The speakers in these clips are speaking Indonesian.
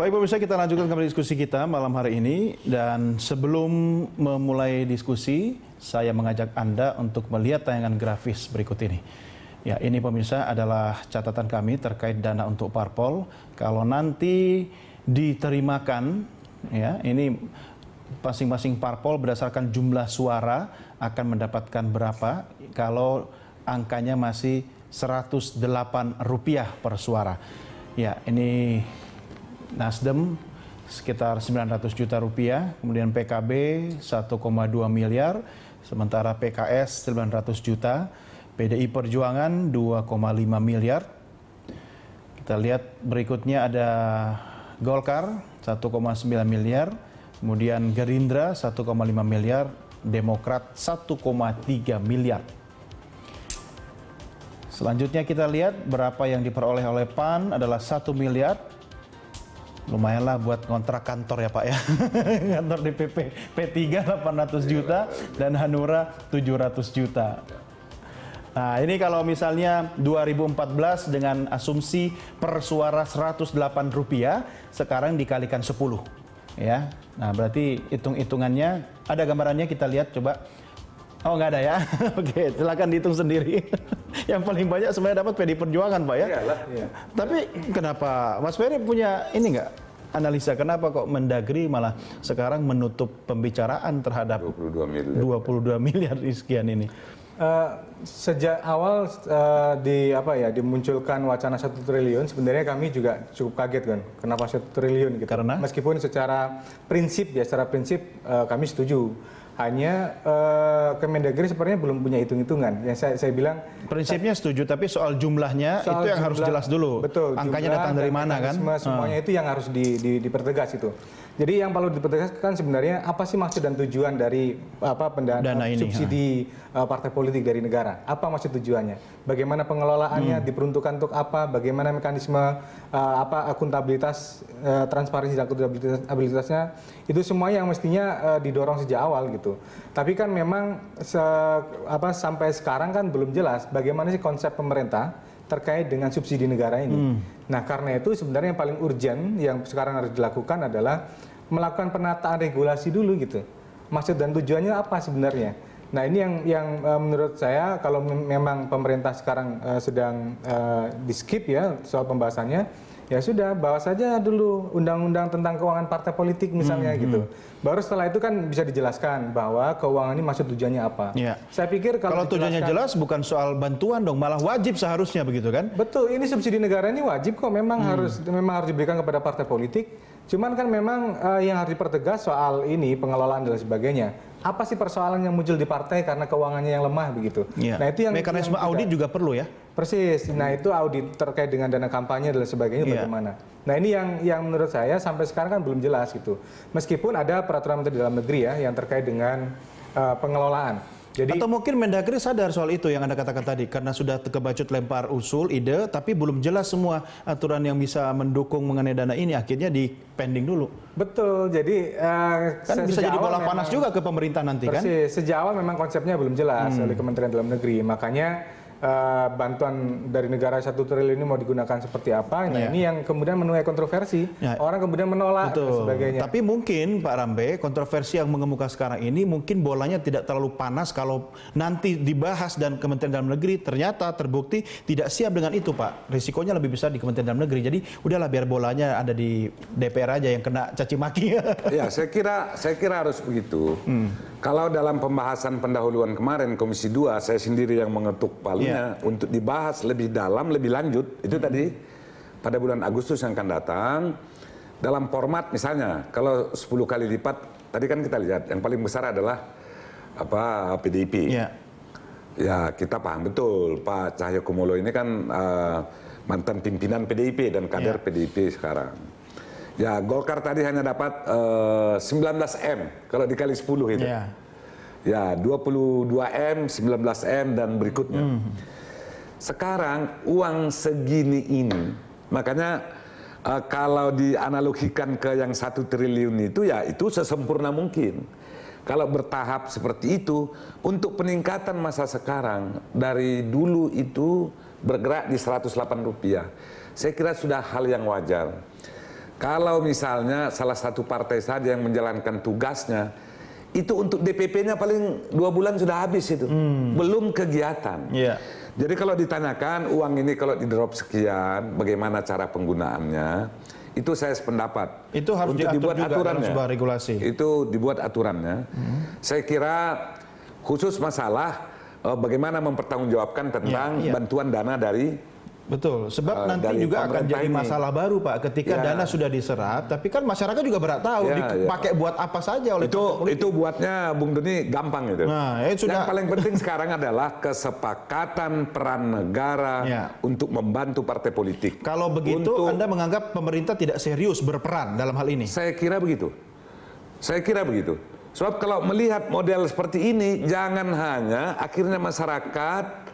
Baik pemirsa kita lanjutkan kembali diskusi kita malam hari ini dan sebelum memulai diskusi saya mengajak Anda untuk melihat tayangan grafis berikut ini. Ya ini pemirsa adalah catatan kami terkait dana untuk parpol kalau nanti diterimakan ya ini masing-masing parpol berdasarkan jumlah suara akan mendapatkan berapa kalau angkanya masih 108 rupiah per suara. Ya, ini Nasdem sekitar 900 juta rupiah, kemudian PKB 1,2 miliar, sementara PKS 900 juta, PDI Perjuangan 2,5 miliar. Kita lihat berikutnya ada Golkar 1,9 miliar, kemudian Gerindra 1,5 miliar, Demokrat 1,3 miliar. Selanjutnya kita lihat berapa yang diperoleh oleh PAN adalah 1 miliar, lumayan lah buat kontrak kantor ya Pak ya. kantor DPP P3 800 juta dan Hanura 700 juta. Nah, ini kalau misalnya 2014 dengan asumsi per suara 108 rupiah, sekarang dikalikan 10. Ya, nah berarti hitung-hitungannya, ada gambarannya kita lihat coba. Oh nggak ada ya? Oke, silakan dihitung sendiri. yang paling banyak sebenarnya dapat PD Perjuangan Pak ya. Iyalah, iya. Tapi kenapa Mas Ferry punya ini nggak analisa kenapa kok Mendagri malah sekarang menutup pembicaraan terhadap 22 miliar 22 miliar sekian ini? Uh, sejak awal uh, di apa ya dimunculkan wacana satu triliun sebenarnya kami juga cukup kaget kan kenapa satu triliun gitu karena meskipun secara prinsip ya secara prinsip uh, kami setuju hanya uh, Kemendagri sepertinya belum punya hitung-hitungan. Yang saya, saya bilang prinsipnya setuju, tapi soal jumlahnya soal itu yang jumlah, harus jelas dulu. Betul. Angkanya datang dari mana kan? Semuanya hmm. itu yang harus di, di, dipertegas itu. Jadi yang perlu dipertegaskan sebenarnya apa sih maksud dan tujuan dari apa pendanaan ini, subsidi ha. Eh, partai politik dari negara? Apa maksud tujuannya? Bagaimana pengelolaannya hmm. diperuntukkan untuk apa? Bagaimana mekanisme uh, apa akuntabilitas uh, transparansi dan akuntabilitasnya? Itu semua yang mestinya uh, didorong sejak awal gitu. Tapi kan memang se, apa sampai sekarang kan belum jelas bagaimana sih konsep pemerintah terkait dengan subsidi negara ini. Hmm. Nah, karena itu sebenarnya yang paling urgent yang sekarang harus dilakukan adalah melakukan penataan regulasi dulu gitu. Maksud dan tujuannya apa sebenarnya? Nah ini yang yang uh, menurut saya kalau memang pemerintah sekarang uh, sedang uh, di skip ya soal pembahasannya, ya sudah bawa saja dulu undang-undang tentang keuangan partai politik misalnya hmm, gitu. Hmm. Baru setelah itu kan bisa dijelaskan bahwa keuangan ini maksud tujuannya apa. Ya. Saya pikir kalau, kalau tujuannya jelas bukan soal bantuan dong, malah wajib seharusnya begitu kan? Betul, ini subsidi negara ini wajib kok memang hmm. harus memang harus diberikan kepada partai politik. Cuman kan memang uh, yang harus dipertegas soal ini pengelolaan dan sebagainya apa sih persoalan yang muncul di partai karena keuangannya yang lemah begitu. Ya. Nah itu yang mekanisme yang audit juga perlu ya. Persis. Nah itu audit terkait dengan dana kampanye dan sebagainya ya. bagaimana. Nah ini yang yang menurut saya sampai sekarang kan belum jelas gitu. Meskipun ada peraturan menteri dalam negeri ya yang terkait dengan uh, pengelolaan jadi, Atau mungkin Mendagri sadar soal itu yang Anda katakan tadi, karena sudah kebacut lempar usul, ide, tapi belum jelas semua aturan yang bisa mendukung mengenai dana ini, akhirnya di pending dulu. Betul, jadi uh, kan bisa jadi bola panas juga ke pemerintah nanti kan? persis, kan? Sejak memang konsepnya belum jelas hmm. oleh Kementerian Dalam Negeri, makanya uh, bantuan dari negara satu triliun ini mau digunakan seperti apa. Nah yeah. ini yang kemudian menuai kontroversi, yeah. orang kemudian menolak Betul. dan sebagainya. Tapi mungkin Pak Rambe, kontroversi yang mengemuka sekarang ini mungkin bolanya tidak terlalu panas kalau nanti dibahas dan Kementerian Dalam Negeri ternyata terbukti tidak siap dengan itu Pak. Risikonya lebih besar di Kementerian Dalam Negeri. Jadi udahlah biar bolanya ada di DPR aja yang kena caci maki. ya saya kira saya kira harus begitu. Hmm. Kalau dalam pembahasan pendahuluan kemarin Komisi 2 saya sendiri yang mengetuk palunya yeah. untuk dibahas lebih dalam, lebih lanjut. Itu hmm. tadi pada bulan Agustus yang akan datang dalam format misalnya kalau 10 kali lipat tadi kan kita lihat yang paling besar adalah apa PDIP. Yeah. Ya, kita paham betul Pak Cahyokumolo ini kan uh, mantan pimpinan PDIP dan kader yeah. PDIP sekarang. Ya, Golkar tadi hanya dapat uh, eh, 19 M kalau dikali 10 itu. Iya. Ya. Ya, 22 M, 19 M dan berikutnya. Hmm. Sekarang uang segini ini, makanya uh, kalau dianalogikan ke yang satu triliun itu ya itu sesempurna mungkin. Kalau bertahap seperti itu, untuk peningkatan masa sekarang dari dulu itu bergerak di 108 rupiah. Saya kira sudah hal yang wajar. Kalau misalnya salah satu partai saja yang menjalankan tugasnya, itu untuk DPP-nya paling dua bulan sudah habis itu, hmm. belum kegiatan. Yeah. Jadi kalau ditanyakan uang ini kalau di drop sekian, bagaimana cara penggunaannya? Itu saya sependapat. Itu harus Untuk dibuat juga aturannya. sebuah regulasi. Itu dibuat aturannya. Hmm. Saya kira khusus masalah eh, bagaimana mempertanggungjawabkan tentang ya, iya. bantuan dana dari Betul, sebab uh, nanti juga akan jadi masalah baru Pak ketika ya. dana sudah diserap, tapi kan masyarakat juga berat tahu ya, dipakai iya. ya. buat apa saja oleh itu itu buatnya Bung Doni gampang itu. Nah, ya sudah. Yang paling penting sekarang adalah kesepakatan peran negara ya. untuk membantu partai politik. Kalau begitu untuk, Anda menganggap pemerintah tidak serius berperan dalam hal ini? Saya kira begitu. Saya kira begitu. Sebab kalau melihat model seperti ini jangan hanya akhirnya masyarakat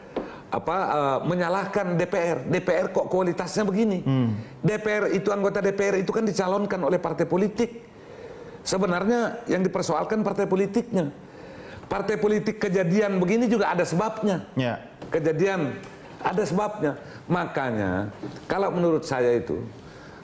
apa uh, menyalahkan DPR. DPR kok kualitasnya begini? Hmm. DPR itu anggota DPR itu kan dicalonkan oleh partai politik. Sebenarnya yang dipersoalkan partai politiknya. Partai politik kejadian begini juga ada sebabnya. Ya. Kejadian ada sebabnya. Makanya kalau menurut saya itu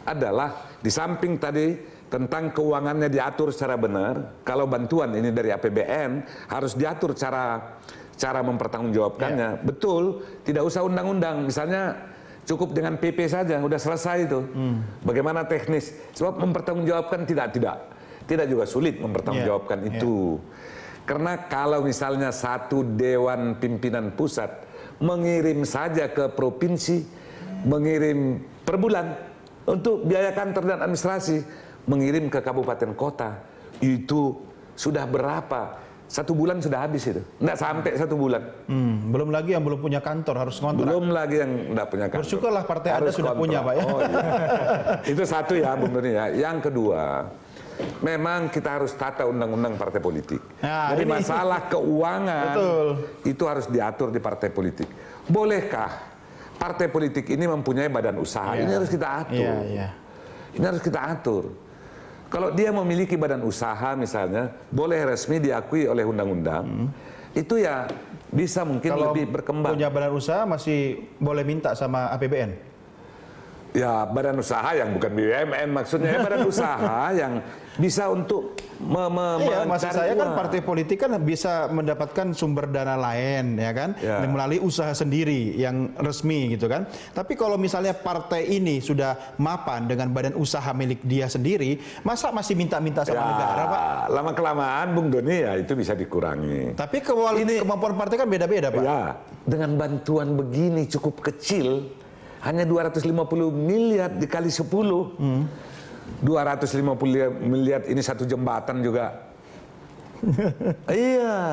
adalah di samping tadi tentang keuangannya diatur secara benar, kalau bantuan ini dari APBN harus diatur cara cara mempertanggungjawabkannya. Yeah. Betul, tidak usah undang-undang. Misalnya cukup dengan PP saja, udah selesai itu. Hmm. Bagaimana teknis? Sebab mempertanggungjawabkan tidak tidak tidak juga sulit mempertanggungjawabkan yeah. itu. Yeah. Karena kalau misalnya satu dewan pimpinan pusat mengirim saja ke provinsi, mengirim per bulan untuk biaya kantor dan administrasi, mengirim ke kabupaten kota, itu sudah berapa satu bulan sudah habis itu. Nggak hmm. sampai satu bulan. Hmm, belum lagi yang belum punya kantor harus ngontrak. Belum lagi yang nggak punya kantor. Bersyukurlah partai harus Anda sudah kontrak. punya Pak ya. Oh, iya. itu satu ya Bung Doni ya. Yang kedua, memang kita harus tata undang-undang partai politik. Nah, Jadi ini. masalah keuangan Betul. itu harus diatur di partai politik. Bolehkah partai politik ini mempunyai badan usaha? Yeah. Ini harus kita atur. Yeah, yeah. Ini harus kita atur. Kalau dia memiliki badan usaha misalnya, boleh resmi diakui oleh undang-undang, hmm. itu ya bisa mungkin Kalau lebih berkembang. Punya badan usaha masih boleh minta sama APBN? ya badan usaha yang bukan BUMN maksudnya ya badan usaha yang bisa untuk me me iya, maksud saya kan partai politik kan bisa mendapatkan sumber dana lain ya kan ya. melalui usaha sendiri yang resmi gitu kan tapi kalau misalnya partai ini sudah mapan dengan badan usaha milik dia sendiri masa masih minta-minta sama ya, negara pak lama kelamaan Bung Doni ya itu bisa dikurangi tapi ini, kemampuan partai kan beda-beda pak ya dengan bantuan begini cukup kecil hanya 250 miliar dikali 10. Hmm. 250 miliar ini satu jembatan juga. iya.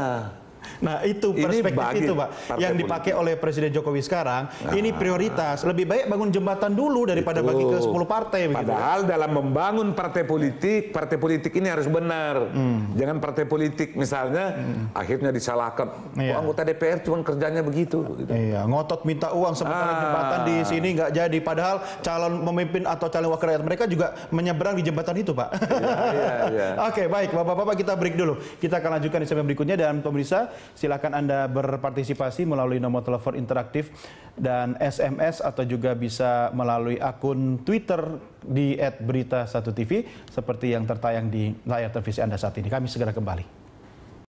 Nah itu perspektif itu Pak. Yang dipakai politik. oleh Presiden Jokowi sekarang, nah. ini prioritas. Lebih baik bangun jembatan dulu daripada itu. bagi ke 10 partai. Padahal begitu. dalam membangun partai politik, partai politik ini harus benar. Hmm. Jangan partai politik misalnya hmm. akhirnya disalahkan. Iya. Oh, anggota DPR cuma kerjanya begitu. Gitu. Iya, ngotot minta uang sementara ah. jembatan di sini nggak jadi. Padahal calon pemimpin atau calon wakil rakyat mereka juga menyeberang di jembatan itu Pak. Iya, iya, iya. Oke baik Bapak-Bapak kita break dulu. Kita akan lanjutkan di segmen berikutnya dan pemirsa silakan Anda berpartisipasi melalui nomor telepon interaktif dan SMS atau juga bisa melalui akun Twitter di @berita1tv seperti yang tertayang di layar televisi Anda saat ini. Kami segera kembali.